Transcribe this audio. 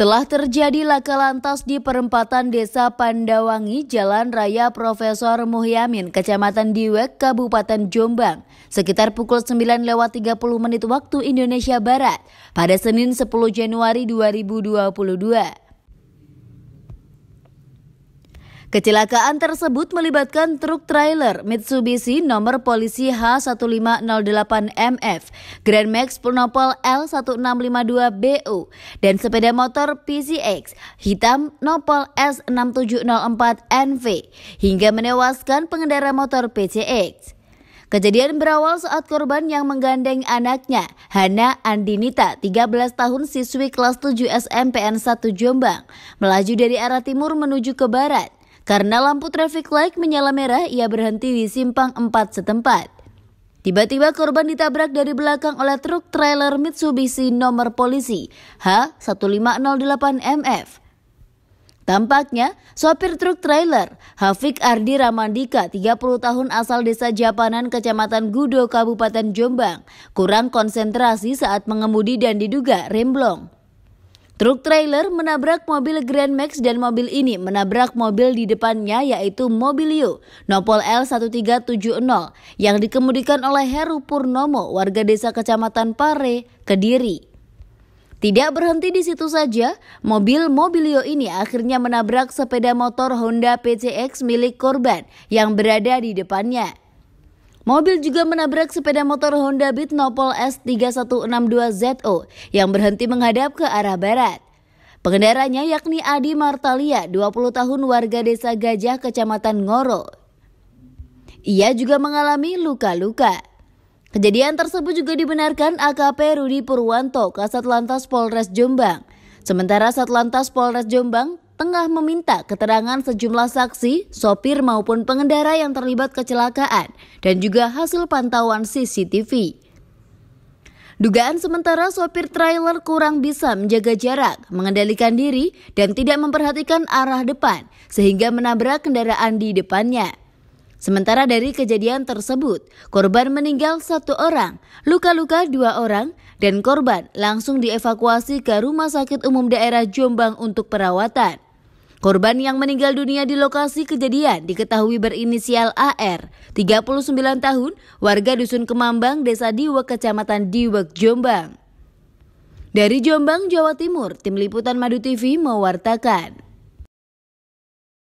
Telah terjadi laka lantas di perempatan Desa Pandawangi, Jalan Raya Profesor Muhyamin, Kecamatan Diwek, Kabupaten Jombang, sekitar pukul 9 lewat 30 menit waktu Indonesia Barat pada Senin 10 Januari 2022. Kecelakaan tersebut melibatkan truk trailer Mitsubishi nomor polisi H1508MF, Grand Max Purnopol L1652BU, dan sepeda motor PCX hitam Nopol S6704NV hingga menewaskan pengendara motor PCX. Kejadian berawal saat korban yang menggandeng anaknya, Hana Andinita, 13 tahun siswi kelas 7 SMPN 1 Jombang, melaju dari arah timur menuju ke barat. Karena lampu traffic light menyala merah, ia berhenti di simpang empat setempat. Tiba-tiba korban ditabrak dari belakang oleh truk trailer Mitsubishi nomor polisi H1508MF. Tampaknya, sopir truk trailer, Hafik Ardi Ramandika, 30 tahun asal desa Japanan, Kecamatan Gudo, Kabupaten Jombang, kurang konsentrasi saat mengemudi dan diduga remblong. Truk trailer menabrak mobil Grand Max dan mobil ini menabrak mobil di depannya yaitu Mobilio Nopol L1370 yang dikemudikan oleh Heru Purnomo warga desa kecamatan Pare, Kediri. Tidak berhenti di situ saja, mobil Mobilio ini akhirnya menabrak sepeda motor Honda PCX milik korban yang berada di depannya. Mobil juga menabrak sepeda motor Honda Beat Nopol S3162ZO yang berhenti menghadap ke arah barat. Pengendaranya yakni Adi Martalia, 20 tahun warga desa Gajah, kecamatan Ngoro. Ia juga mengalami luka-luka. Kejadian tersebut juga dibenarkan AKP Rudi Purwanto, Kasat Lantas Polres Jombang. Sementara Satlantas Polres Jombang tengah meminta keterangan sejumlah saksi, sopir maupun pengendara yang terlibat kecelakaan dan juga hasil pantauan CCTV. Dugaan sementara sopir trailer kurang bisa menjaga jarak, mengendalikan diri, dan tidak memperhatikan arah depan sehingga menabrak kendaraan di depannya. Sementara dari kejadian tersebut, korban meninggal satu orang, luka-luka dua orang, dan korban langsung dievakuasi ke Rumah Sakit Umum Daerah Jombang untuk perawatan. Korban yang meninggal dunia di lokasi kejadian diketahui berinisial AR, 39 tahun, warga Dusun Kemambang, Desa Diwak, Kecamatan Diwak, Jombang. Dari Jombang, Jawa Timur, Tim Liputan Madu TV mewartakan.